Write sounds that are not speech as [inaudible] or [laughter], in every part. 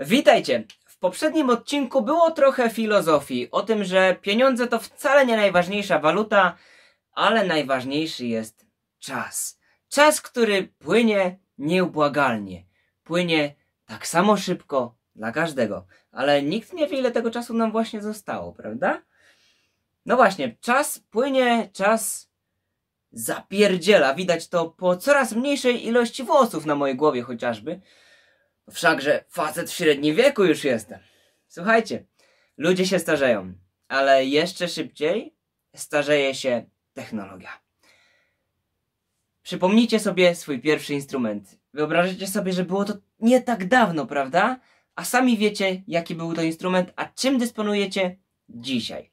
Witajcie! W poprzednim odcinku było trochę filozofii o tym, że pieniądze to wcale nie najważniejsza waluta, ale najważniejszy jest czas. Czas, który płynie nieubłagalnie. Płynie tak samo szybko dla każdego. Ale nikt nie wie, ile tego czasu nam właśnie zostało, prawda? No właśnie, czas płynie, czas zapierdziela. Widać to po coraz mniejszej ilości włosów na mojej głowie chociażby. Wszakże facet w średnim wieku już jestem. Słuchajcie, ludzie się starzeją, ale jeszcze szybciej starzeje się technologia. Przypomnijcie sobie swój pierwszy instrument. Wyobraźcie sobie, że było to nie tak dawno, prawda? A sami wiecie, jaki był to instrument, a czym dysponujecie dzisiaj.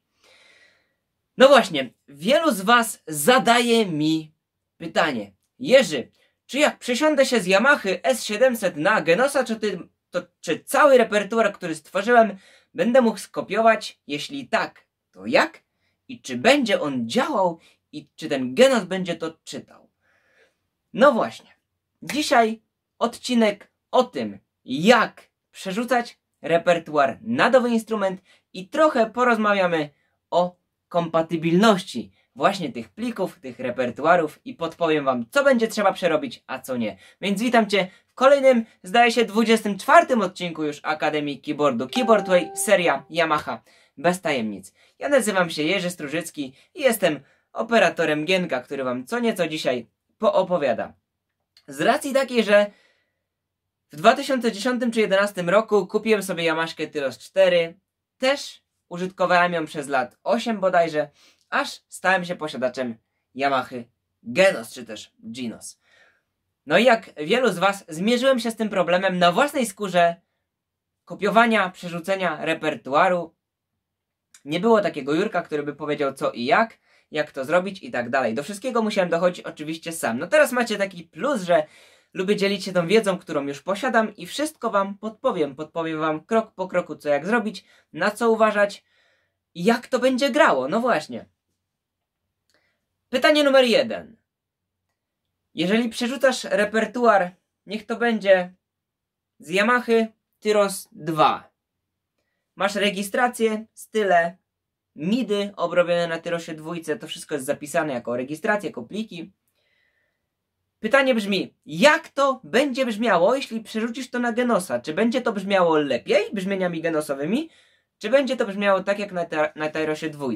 No właśnie, wielu z Was zadaje mi pytanie: Jerzy, czy jak przesiądę się z Yamaha S700 na Genosa, czy ty, to czy cały repertuar, który stworzyłem, będę mógł skopiować? Jeśli tak, to jak? I czy będzie on działał? I czy ten Genos będzie to czytał? No właśnie. Dzisiaj odcinek o tym, jak przerzucać repertuar na nowy instrument i trochę porozmawiamy o kompatybilności właśnie tych plików, tych repertuarów i podpowiem Wam, co będzie trzeba przerobić, a co nie. Więc witam Cię w kolejnym, zdaje się, 24 odcinku już Akademii Keyboardu Keyboardway, seria Yamaha. Bez tajemnic. Ja nazywam się Jerzy Strużycki i jestem operatorem Gienka, który Wam co nieco dzisiaj poopowiada. Z racji takiej, że w 2010 czy 2011 roku kupiłem sobie Yamaszkę Tyros 4, też użytkowałem ją przez lat 8 bodajże, aż stałem się posiadaczem Yamaha Genos czy też Genos. No i jak wielu z Was zmierzyłem się z tym problemem na własnej skórze kopiowania, przerzucenia repertuaru. Nie było takiego Jurka, który by powiedział co i jak, jak to zrobić i tak dalej. Do wszystkiego musiałem dochodzić oczywiście sam. No teraz macie taki plus, że lubię dzielić się tą wiedzą, którą już posiadam i wszystko Wam podpowiem. Podpowiem Wam krok po kroku, co jak zrobić, na co uważać, jak to będzie grało. No właśnie. Pytanie numer jeden. Jeżeli przerzucasz repertuar, niech to będzie z Yamahy Tyros 2. Masz registrację, style, MIDy obrobione na Tyrosie 2, to wszystko jest zapisane jako registracje, jako pliki. Pytanie brzmi, jak to będzie brzmiało, jeśli przerzucisz to na Genosa? Czy będzie to brzmiało lepiej brzmieniami genosowymi, czy będzie to brzmiało tak jak na, na Tyrosie 2?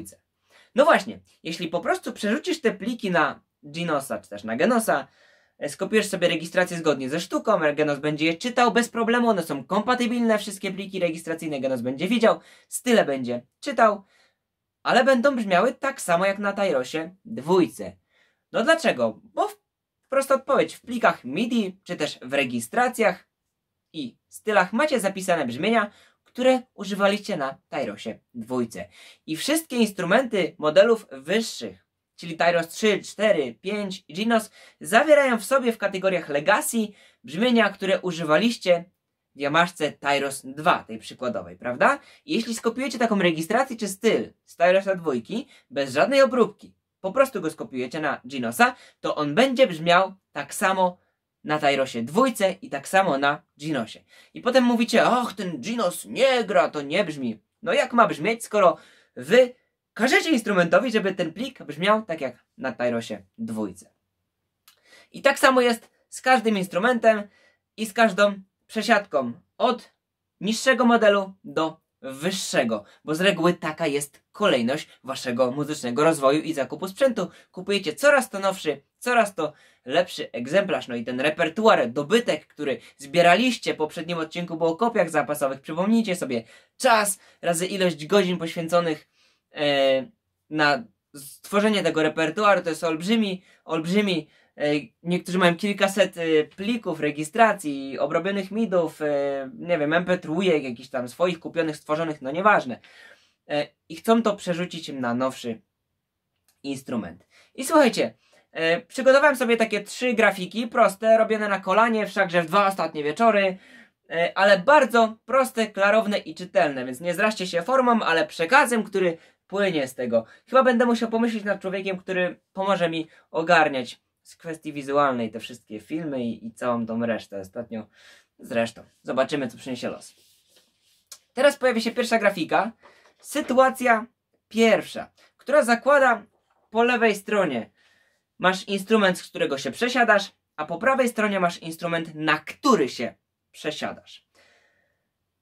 No właśnie, jeśli po prostu przerzucisz te pliki na Genosa czy też na Genosa, e, skopiujesz sobie rejestrację zgodnie ze sztuką, Genos będzie je czytał bez problemu, one są kompatybilne, wszystkie pliki rejestracyjne Genos będzie widział, style będzie czytał, ale będą brzmiały tak samo jak na Tyrosie dwójce. No dlaczego? Bo w, prosta odpowiedź, w plikach MIDI czy też w rejestracjach i stylach macie zapisane brzmienia, które używaliście na Tyrosie dwójce. I wszystkie instrumenty modelów wyższych, czyli Tyros 3, 4, 5 i Genos, zawierają w sobie w kategoriach Legacy brzmienia, które używaliście w Yamaszce Tyros 2, tej przykładowej, prawda? jeśli skopiujecie taką rejestrację czy styl z Tyrosa dwójki, bez żadnej obróbki, po prostu go skopiujecie na Genosa, to on będzie brzmiał tak samo na Tyrosie dwójce i tak samo na Ginosie. I potem mówicie, ach, ten Ginos nie gra, to nie brzmi. No jak ma brzmieć, skoro wy każecie instrumentowi, żeby ten plik brzmiał tak jak na Tyrosie dwójce. I tak samo jest z każdym instrumentem i z każdą przesiadką od niższego modelu do wyższego, bo z reguły taka jest kolejność waszego muzycznego rozwoju i zakupu sprzętu. Kupujecie coraz to nowszy, coraz to lepszy egzemplarz, no i ten repertuar, dobytek, który zbieraliście w poprzednim odcinku, bo o kopiach zapasowych, przypomnijcie sobie czas razy ilość godzin poświęconych e, na stworzenie tego repertuaru, to jest olbrzymi, olbrzymi E, niektórzy mają kilkaset e, plików rejestracji, obrobionych midów, e, nie wiem, mp3, jakichś tam swoich kupionych, stworzonych, no nieważne. I chcą to przerzucić na nowszy instrument. I słuchajcie, przygotowałem sobie takie trzy grafiki, proste, robione na kolanie, wszakże w dwa ostatnie wieczory, ale bardzo proste, klarowne i czytelne, więc nie zraźcie się formą, ale przekazem, który płynie z tego. Chyba będę musiał pomyśleć nad człowiekiem, który pomoże mi ogarniać z kwestii wizualnej te wszystkie filmy i, i całą tą resztę. Ostatnio zresztą. Zobaczymy, co przyniesie los. Teraz pojawi się pierwsza grafika. Sytuacja pierwsza, która zakłada po lewej stronie masz instrument, z którego się przesiadasz, a po prawej stronie masz instrument, na który się przesiadasz.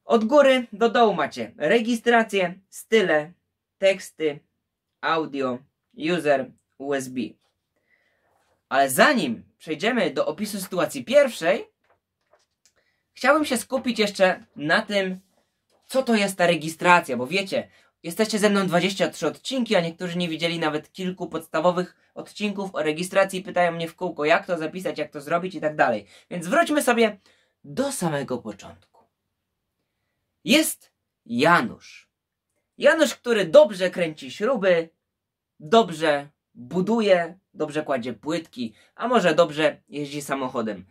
Od góry do dołu macie rejestrację, style, teksty, audio, user, USB. Ale zanim przejdziemy do opisu sytuacji pierwszej, chciałbym się skupić jeszcze na tym, co to jest ta rejestracja, bo wiecie, jesteście ze mną 23 odcinki, a niektórzy nie widzieli nawet kilku podstawowych odcinków o rejestracji, pytają mnie w kółko, jak to zapisać, jak to zrobić i tak dalej. Więc wróćmy sobie do samego początku. Jest Janusz. Janusz, który dobrze kręci śruby, dobrze buduje, dobrze kładzie płytki, a może dobrze jeździ samochodem.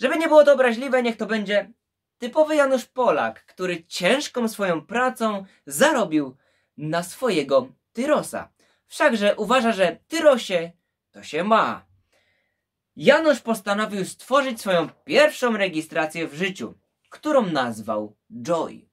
Żeby nie było to obraźliwe, niech to będzie typowy Janusz Polak, który ciężką swoją pracą zarobił na swojego tyrosa. Wszakże uważa, że tyrosie to się ma. Janusz postanowił stworzyć swoją pierwszą rejestrację w życiu, którą nazwał Joy.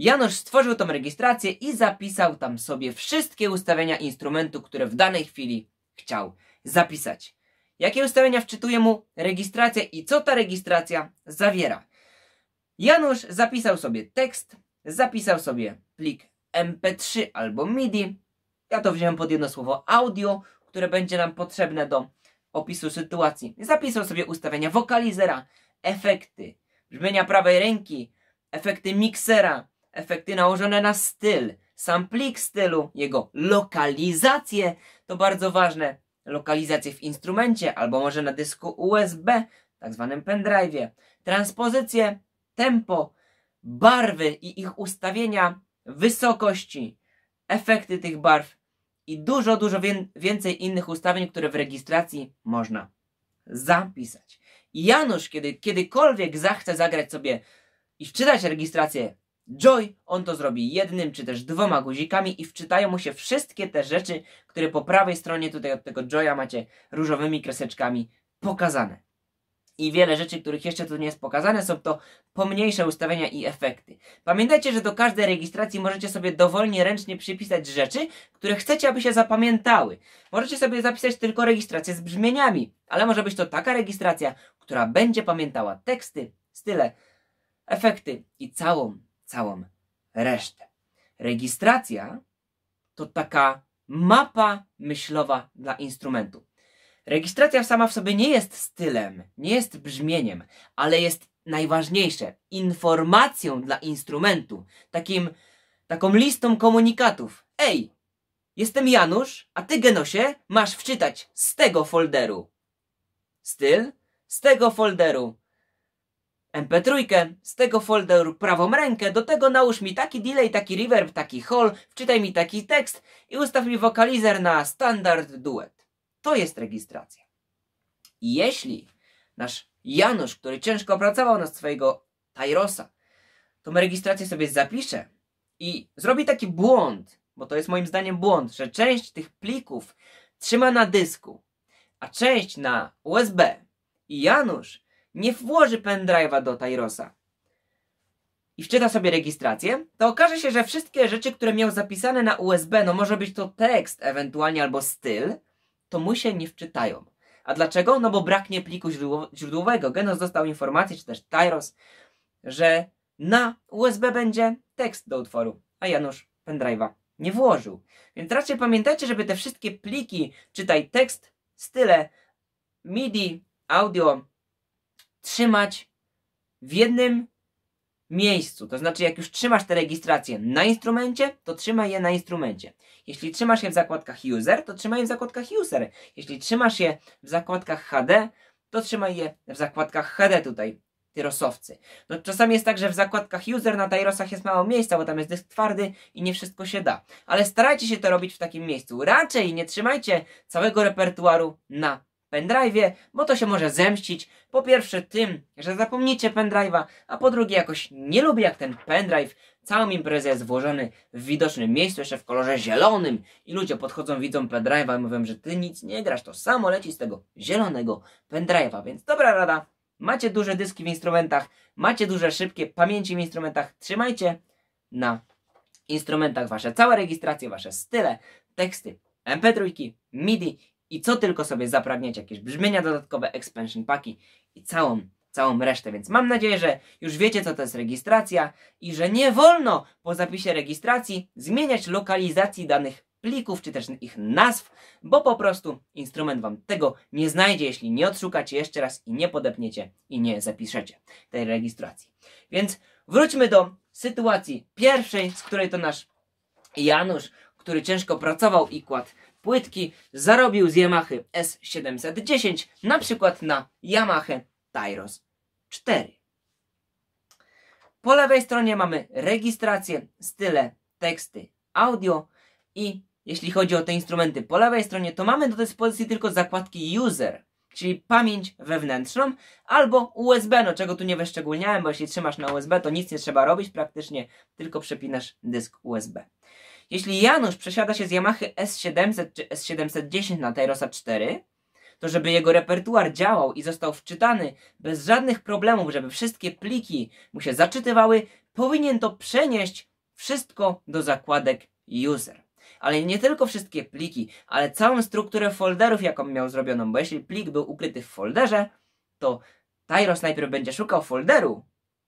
Janusz stworzył tą rejestrację i zapisał tam sobie wszystkie ustawienia instrumentu, które w danej chwili chciał zapisać. Jakie ustawienia wczytuje mu rejestracja i co ta rejestracja zawiera? Janusz zapisał sobie tekst, zapisał sobie plik MP3 albo MIDI. Ja to wziąłem pod jedno słowo audio, które będzie nam potrzebne do opisu sytuacji. Zapisał sobie ustawienia wokalizera, efekty, brzmienia prawej ręki, efekty miksera, efekty nałożone na styl, sam plik stylu, jego lokalizację, to bardzo ważne, lokalizację w instrumencie albo może na dysku USB, tak zwanym pendrive'ie, transpozycję, tempo, barwy i ich ustawienia, wysokości, efekty tych barw i dużo, dużo więcej innych ustawień, które w rejestracji można zapisać. Janusz, kiedy kiedykolwiek zachce zagrać sobie i wczytać rejestrację Joy, on to zrobi jednym czy też dwoma guzikami i wczytają mu się wszystkie te rzeczy, które po prawej stronie tutaj od tego Joya macie różowymi kreseczkami pokazane. I wiele rzeczy, których jeszcze tu nie jest pokazane, są to pomniejsze ustawienia i efekty. Pamiętajcie, że do każdej rejestracji możecie sobie dowolnie ręcznie przypisać rzeczy, które chcecie, aby się zapamiętały. Możecie sobie zapisać tylko rejestrację z brzmieniami, ale może być to taka rejestracja, która będzie pamiętała teksty, style, efekty i całą całą resztę. Rejestracja to taka mapa myślowa dla instrumentu. Rejestracja sama w sobie nie jest stylem, nie jest brzmieniem, ale jest najważniejsze informacją dla instrumentu, takim taką listą komunikatów. Ej, jestem Janusz, a ty Genosie masz wczytać z tego folderu. Styl z tego folderu MP3 z tego folderu prawą rękę, do tego nałóż mi taki delay, taki reverb, taki hall, wczytaj mi taki tekst i ustaw mi wokalizer na standard duet. To jest rejestracja. I jeśli nasz Janusz, który ciężko pracował na swojego Tyrosa, tą rejestrację sobie zapisze i zrobi taki błąd, bo to jest moim zdaniem błąd, że część tych plików trzyma na dysku, a część na USB. I Janusz nie włoży pendrive'a do Tyrosa i wczyta sobie rejestrację, to okaże się, że wszystkie rzeczy, które miał zapisane na USB, no może być to tekst ewentualnie albo styl, to mu się nie wczytają. A dlaczego? No bo braknie pliku źródłowego. Genos dostał informację, czy też Tyros, że na USB będzie tekst do utworu, a Janusz pendrive'a nie włożył. Więc raczej pamiętajcie, żeby te wszystkie pliki, czytaj tekst, style, MIDI, audio, trzymać w jednym miejscu. To znaczy, jak już trzymasz te rejestracje na instrumencie, to trzymaj je na instrumencie. Jeśli trzymasz je w zakładkach User, to trzymaj je w zakładkach User. Jeśli trzymasz je w zakładkach HD, to trzymaj je w zakładkach HD tutaj, tyrosowcy. No, czasami jest tak, że w zakładkach User na Tyrosach jest mało miejsca, bo tam jest dysk twardy i nie wszystko się da. Ale starajcie się to robić w takim miejscu. Raczej nie trzymajcie całego repertuaru na pendrive'ie, bo to się może zemścić. Po pierwsze tym, że zapomnicie pendrive'a, a po drugie jakoś nie lubię jak ten pendrive całą imprezę jest włożony w widocznym miejscu, jeszcze w kolorze zielonym i ludzie podchodzą, widzą pendrive'a i mówią, że ty nic nie grasz, to samo leci z tego zielonego pendrive'a, więc dobra rada. Macie duże dyski w instrumentach, macie duże szybkie pamięci w instrumentach, trzymajcie na instrumentach wasze całe rejestracje, wasze style, teksty, mp3, midi i co tylko sobie zapragniecie, jakieś brzmienia dodatkowe, expansion paki i całą, całą resztę. Więc mam nadzieję, że już wiecie, co to jest rejestracja i że nie wolno po zapisie rejestracji zmieniać lokalizacji danych plików czy też ich nazw, bo po prostu instrument Wam tego nie znajdzie, jeśli nie odszukacie jeszcze raz i nie podepniecie i nie zapiszecie tej rejestracji. Więc wróćmy do sytuacji pierwszej, z której to nasz Janusz, który ciężko pracował i kładł płytki zarobił z Yamaha S710 na przykład na Yamaha Tyros 4. Po lewej stronie mamy rejestrację, style, teksty, audio i jeśli chodzi o te instrumenty po lewej stronie, to mamy do dyspozycji tylko zakładki user, czyli pamięć wewnętrzną albo USB, no czego tu nie wyszczególniałem, bo jeśli trzymasz na USB, to nic nie trzeba robić praktycznie, tylko przepinasz dysk USB. Jeśli Janusz przesiada się z Yamaha S700 czy S710 na Tyrosa 4, to żeby jego repertuar działał i został wczytany bez żadnych problemów, żeby wszystkie pliki mu się zaczytywały, powinien to przenieść wszystko do zakładek user. Ale nie tylko wszystkie pliki, ale całą strukturę folderów, jaką miał zrobioną, bo jeśli plik był ukryty w folderze, to Tyros najpierw będzie szukał folderu,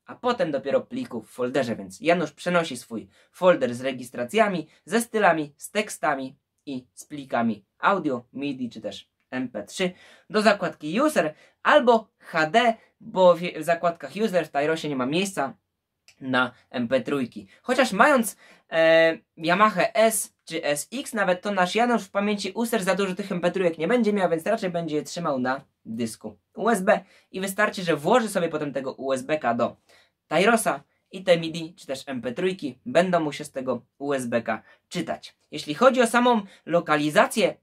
a potem dopiero plików w folderze, więc Janusz przenosi swój folder z rejestracjami, ze stylami, z tekstami i z plikami audio, MIDI czy też MP3 do zakładki User albo HD, bo w zakładkach User w Tyrosie nie ma miejsca na MP3. Chociaż mając e, Yamaha S czy SX, nawet to nasz Janusz w pamięci user za dużo tych MP3 nie będzie miał, więc raczej będzie je trzymał na dysku USB i wystarczy, że włoży sobie potem tego usb ka do Tyrosa i te MIDI czy też MP3 będą mu się z tego usb ka czytać. Jeśli chodzi o samą lokalizację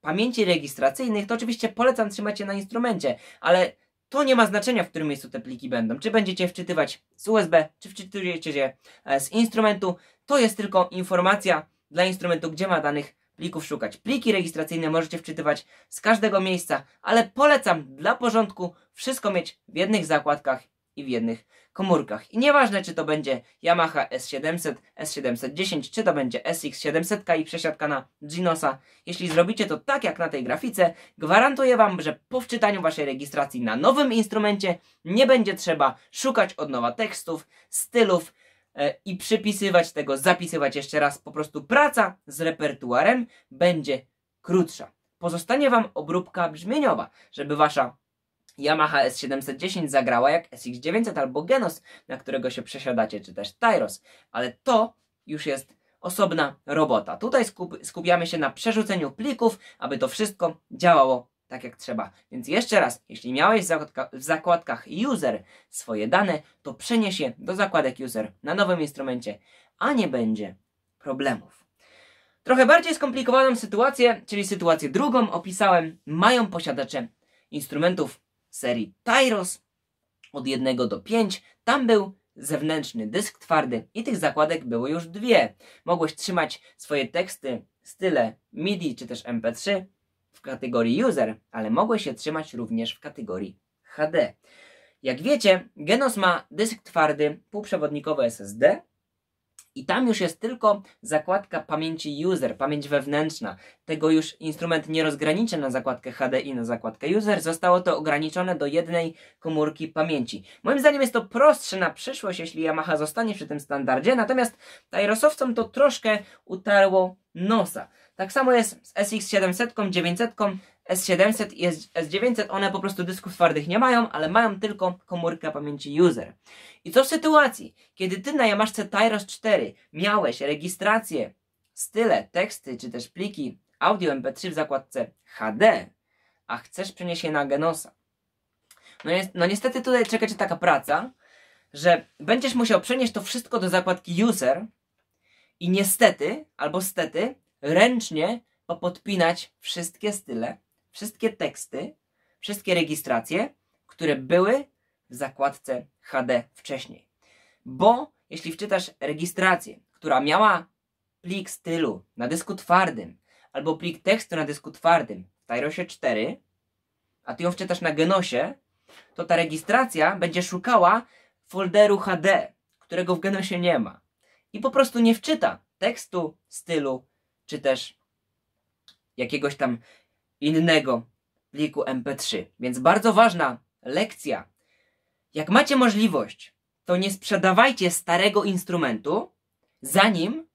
pamięci rejestracyjnych, to oczywiście polecam trzymać je na instrumencie, ale to nie ma znaczenia, w którym miejscu te pliki będą. Czy będziecie wczytywać z USB, czy wczytujecie je z instrumentu, to jest tylko informacja dla instrumentu, gdzie ma danych plików szukać. Pliki rejestracyjne możecie wczytywać z każdego miejsca, ale polecam dla porządku wszystko mieć w jednych zakładkach i w jednych komórkach. I nieważne, czy to będzie Yamaha S700, S710, czy to będzie SX700 i przesiadka na Genosa. Jeśli zrobicie to tak jak na tej grafice, gwarantuję Wam, że po wczytaniu Waszej rejestracji na nowym instrumencie nie będzie trzeba szukać od nowa tekstów, stylów, E, i przypisywać tego, zapisywać jeszcze raz. Po prostu praca z repertuarem będzie krótsza. Pozostanie Wam obróbka brzmieniowa, żeby Wasza Yamaha S710 zagrała jak SX900 albo Genos, na którego się przesiadacie, czy też Tyros. Ale to już jest osobna robota. Tutaj skup skupiamy się na przerzuceniu plików, aby to wszystko działało tak jak trzeba. Więc jeszcze raz, jeśli miałeś w zakładkach user swoje dane, to przenieś je do zakładek user na nowym instrumencie, a nie będzie problemów. Trochę bardziej skomplikowaną sytuację, czyli sytuację drugą opisałem, mają posiadacze instrumentów serii Tyros od 1 do 5. Tam był zewnętrzny dysk twardy i tych zakładek było już dwie. Mogłeś trzymać swoje teksty, style MIDI czy też MP3 w kategorii User, ale mogły się trzymać również w kategorii HD. Jak wiecie, Genos ma dysk twardy półprzewodnikowy SSD i tam już jest tylko zakładka pamięci user, pamięć wewnętrzna. Tego już instrument nie rozgranicza na zakładkę HD i na zakładkę user. Zostało to ograniczone do jednej komórki pamięci. Moim zdaniem jest to prostsze na przyszłość, jeśli Yamaha zostanie przy tym standardzie, natomiast Airosoftom to troszkę utarło nosa. Tak samo jest z SX700, 900, S700 i S900. One po prostu dysków twardych nie mają, ale mają tylko komórkę pamięci user. I co w sytuacji, kiedy ty na Yamaszce Tyros 4 miałeś registrację, style, teksty czy też pliki audio MP3 w zakładce HD, a chcesz przenieść je na Genosa? No, no niestety tutaj czeka cię taka praca, że będziesz musiał przenieść to wszystko do zakładki user, i niestety, albo stety, ręcznie popodpinać wszystkie style, wszystkie teksty, wszystkie rejestracje, które były w zakładce HD wcześniej. Bo jeśli wczytasz rejestrację, która miała plik stylu na dysku twardym albo plik tekstu na dysku twardym w Tyrosie 4, a ty ją wczytasz na Genosie, to ta rejestracja będzie szukała folderu HD, którego w Genosie nie ma i po prostu nie wczyta tekstu, stylu, czy też jakiegoś tam innego pliku MP3. Więc bardzo ważna lekcja. Jak macie możliwość, to nie sprzedawajcie starego instrumentu, zanim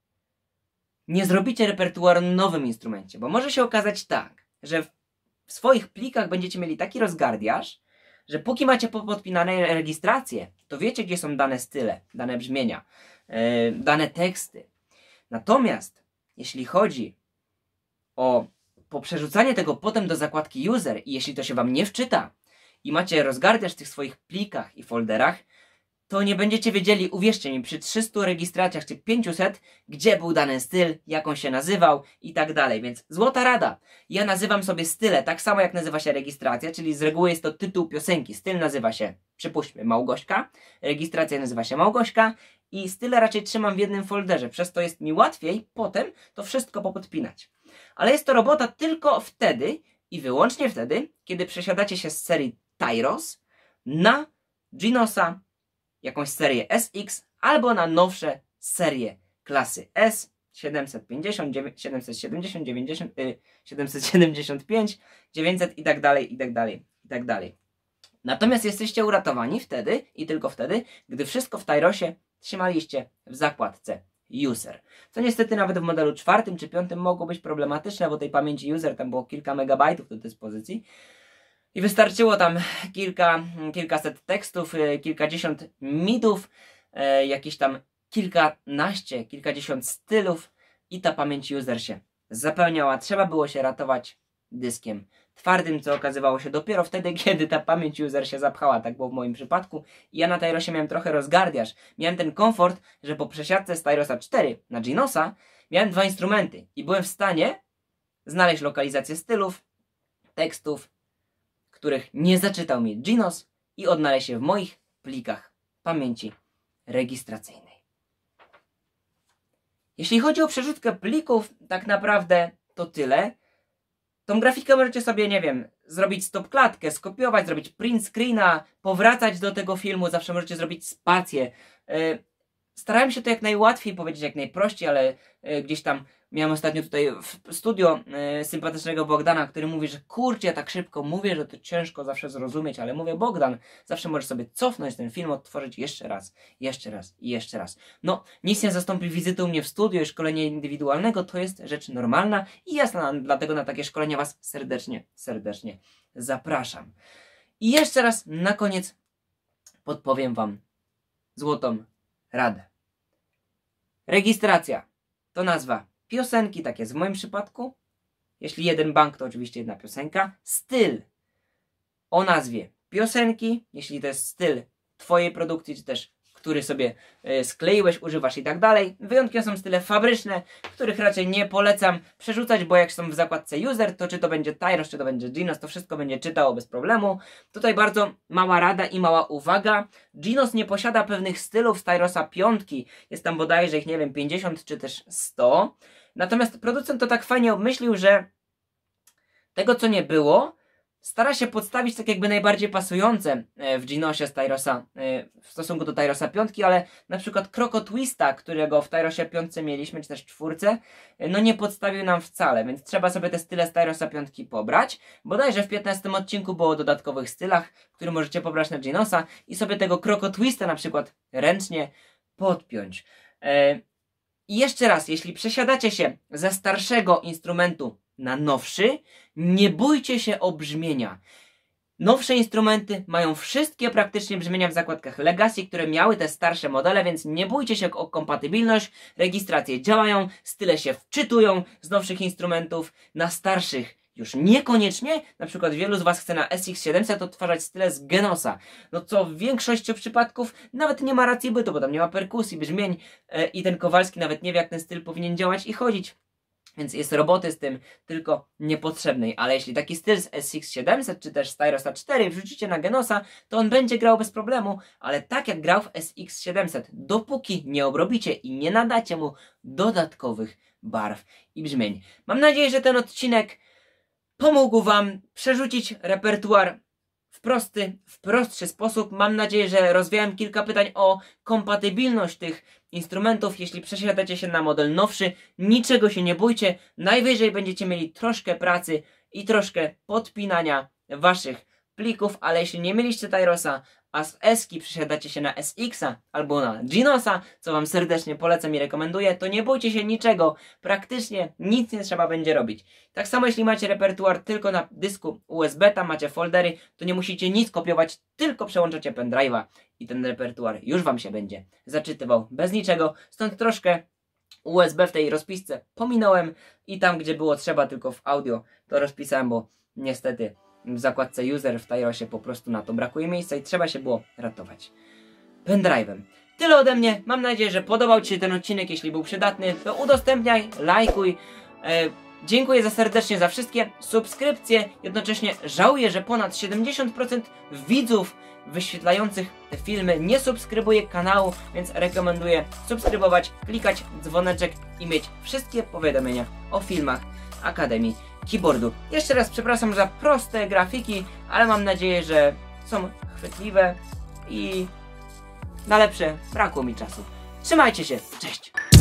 nie zrobicie repertuaru na nowym instrumencie, bo może się okazać tak, że w swoich plikach będziecie mieli taki rozgardiaż, że póki macie podpinane rejestrację to wiecie, gdzie są dane style, dane brzmienia, yy, dane teksty. Natomiast jeśli chodzi o poprzerzucanie tego potem do zakładki user i jeśli to się Wam nie wczyta i macie rozgardiasz w tych swoich plikach i folderach, to nie będziecie wiedzieli, uwierzcie mi, przy 300 rejestracjach czy 500, gdzie był dany styl, jak on się nazywał i tak dalej. Więc złota rada. Ja nazywam sobie style tak samo jak nazywa się rejestracja, czyli z reguły jest to tytuł piosenki. Styl nazywa się, przypuśćmy, Małgośka, rejestracja nazywa się Małgośka i style raczej trzymam w jednym folderze, przez to jest mi łatwiej potem to wszystko popodpinać. Ale jest to robota tylko wtedy i wyłącznie wtedy, kiedy przesiadacie się z serii Tyros na Ginosa jakąś serię SX albo na nowsze serie klasy S 750, 770, 90, 775, 900 i tak dalej, i tak dalej, i tak dalej. Natomiast jesteście uratowani wtedy i tylko wtedy, gdy wszystko w Tyrosie trzymaliście w zakładce user. Co niestety nawet w modelu czwartym czy piątym mogło być problematyczne, bo tej pamięci user tam było kilka megabajtów do dyspozycji. I wystarczyło tam kilka, kilkaset tekstów, y, kilkadziesiąt midów, y, jakieś tam kilkanaście, kilkadziesiąt stylów i ta pamięć user się zapełniała. Trzeba było się ratować dyskiem twardym, co okazywało się dopiero wtedy, [laughs] kiedy ta pamięć user się zapchała. Tak było w moim przypadku. I ja na Tyrosie miałem trochę rozgardiasz Miałem ten komfort, że po przesiadce z Tyrosa 4 na Ginosa miałem dwa instrumenty i byłem w stanie znaleźć lokalizację stylów, tekstów, których nie zaczytał mi Ginos i odnaleźć je w moich plikach pamięci rejestracyjnej. Jeśli chodzi o przerzutkę plików, tak naprawdę to tyle. Tą grafikę możecie sobie, nie wiem, zrobić stop klatkę, skopiować, zrobić print screena, powracać do tego filmu, zawsze możecie zrobić spację. Yy, Starałem się to jak najłatwiej powiedzieć, jak najprościej, ale e, gdzieś tam miałem ostatnio tutaj w studio e, sympatycznego Bogdana, który mówi, że kurczę, ja tak szybko mówię, że to ciężko zawsze zrozumieć, ale mówię, Bogdan, zawsze możesz sobie cofnąć ten film, odtworzyć jeszcze raz, jeszcze raz i jeszcze raz. No, nic nie zastąpi wizyty u mnie w studio i szkolenia indywidualnego, to jest rzecz normalna i jasna, dlatego na takie szkolenia Was serdecznie, serdecznie zapraszam. I jeszcze raz na koniec podpowiem Wam złotą radę. Rejestracja to nazwa piosenki, tak jest w moim przypadku. Jeśli jeden bank, to oczywiście jedna piosenka. Styl o nazwie piosenki, jeśli to jest styl Twojej produkcji, czy też który sobie e, skleiłeś, używasz i tak dalej. Wyjątkiem są style fabryczne, których raczej nie polecam przerzucać, bo jak są w zakładce user, to czy to będzie Tyros, czy to będzie Genos, to wszystko będzie czytało bez problemu. Tutaj bardzo mała rada i mała uwaga. Genos nie posiada pewnych stylów z Tyrosa piątki. Jest tam bodajże ich, nie wiem, 50 czy też 100. Natomiast producent to tak fajnie obmyślił, że tego co nie było, stara się podstawić tak jakby najbardziej pasujące e, w Ginosie z Tyrosa e, w stosunku do Tyrosa piątki, ale na przykład Kroko Twista, którego w Tyrosie 5 mieliśmy, czy też czwórce, e, no nie podstawił nam wcale, więc trzeba sobie te style z Tyrosa 5 pobrać. Bodajże w 15 odcinku było o dodatkowych stylach, które możecie pobrać na Ginosa i sobie tego Kroko Twista na przykład ręcznie podpiąć. I jeszcze raz, jeśli przesiadacie się ze starszego instrumentu na nowszy, nie bójcie się o brzmienia. Nowsze instrumenty mają wszystkie praktycznie brzmienia w zakładkach Legacy, które miały te starsze modele, więc nie bójcie się o kompatybilność, rejestracje działają, style się wczytują z nowszych instrumentów na starszych już niekoniecznie, na przykład wielu z Was chce na SX700 odtwarzać style z Genosa, no co w większości przypadków nawet nie ma racji bytu, bo tam nie ma perkusji, brzmień yy, i ten Kowalski nawet nie wie jak ten styl powinien działać i chodzić. Więc jest roboty z tym tylko niepotrzebnej, ale jeśli taki styl z SX700 czy też z 4 wrzucicie na Genosa, to on będzie grał bez problemu, ale tak jak grał w SX700, dopóki nie obrobicie i nie nadacie mu dodatkowych barw i brzmień. Mam nadzieję, że ten odcinek pomógł Wam przerzucić repertuar prosty, w prostszy sposób. Mam nadzieję, że rozwiałem kilka pytań o kompatybilność tych instrumentów. Jeśli przesiadacie się na model nowszy, niczego się nie bójcie. Najwyżej będziecie mieli troszkę pracy i troszkę podpinania waszych plików, ale jeśli nie mieliście Tyrosa, a z Eski przesiadacie się na SX-a albo na Ginosa, co Wam serdecznie polecam i rekomenduję, to nie bójcie się niczego, praktycznie nic nie trzeba będzie robić. Tak samo jeśli macie repertuar tylko na dysku USB, tam macie foldery, to nie musicie nic kopiować, tylko przełączacie pendrive'a i ten repertuar już Wam się będzie zaczytywał bez niczego, stąd troszkę USB w tej rozpisce pominąłem i tam, gdzie było trzeba tylko w audio, to rozpisałem, bo niestety w zakładce user w Tyrosie po prostu na to brakuje miejsca i trzeba się było ratować pendrive'em. Tyle ode mnie, mam nadzieję, że podobał Ci się ten odcinek, jeśli był przydatny, to udostępniaj, lajkuj, e, Dziękuję za serdecznie za wszystkie subskrypcje. Jednocześnie żałuję, że ponad 70% widzów wyświetlających te filmy nie subskrybuje kanału, więc rekomenduję subskrybować, klikać dzwoneczek i mieć wszystkie powiadomienia o filmach Akademii keyboardu. Jeszcze raz przepraszam za proste grafiki, ale mam nadzieję, że są chwytliwe i na lepsze brakło mi czasu. Trzymajcie się, cześć!